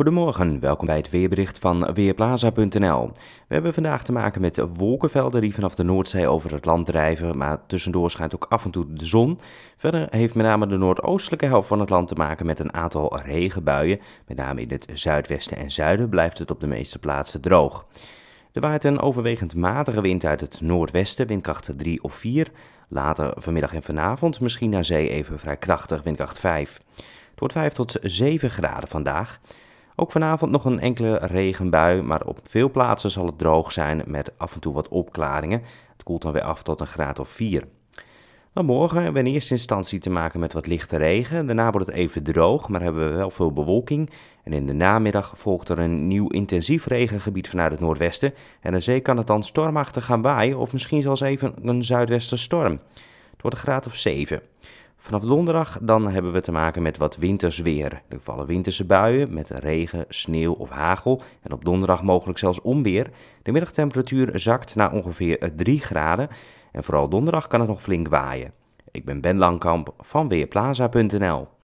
Goedemorgen, welkom bij het weerbericht van Weerplaza.nl. We hebben vandaag te maken met wolkenvelden die vanaf de Noordzee over het land drijven, maar tussendoor schijnt ook af en toe de zon. Verder heeft met name de noordoostelijke helft van het land te maken met een aantal regenbuien. Met name in het zuidwesten en zuiden blijft het op de meeste plaatsen droog. Er waait een overwegend matige wind uit het noordwesten, windkracht 3 of 4. Later vanmiddag en vanavond misschien naar zee even vrij krachtig, windkracht 5. Het wordt 5 tot 7 graden vandaag. Ook vanavond nog een enkele regenbui, maar op veel plaatsen zal het droog zijn met af en toe wat opklaringen. Het koelt dan weer af tot een graad of 4. Dan morgen hebben we in eerste instantie te maken met wat lichte regen. Daarna wordt het even droog, maar hebben we wel veel bewolking. En in de namiddag volgt er een nieuw intensief regengebied vanuit het noordwesten. En de zee kan het dan stormachtig gaan waaien of misschien zelfs even een zuidwestenstorm. Het wordt een graad of 7. Vanaf donderdag dan hebben we te maken met wat winters weer. Er vallen winterse buien met regen, sneeuw of hagel en op donderdag mogelijk zelfs onweer. De middagtemperatuur zakt naar ongeveer 3 eh, graden en vooral donderdag kan het nog flink waaien. Ik ben Ben Langkamp van Weerplaza.nl.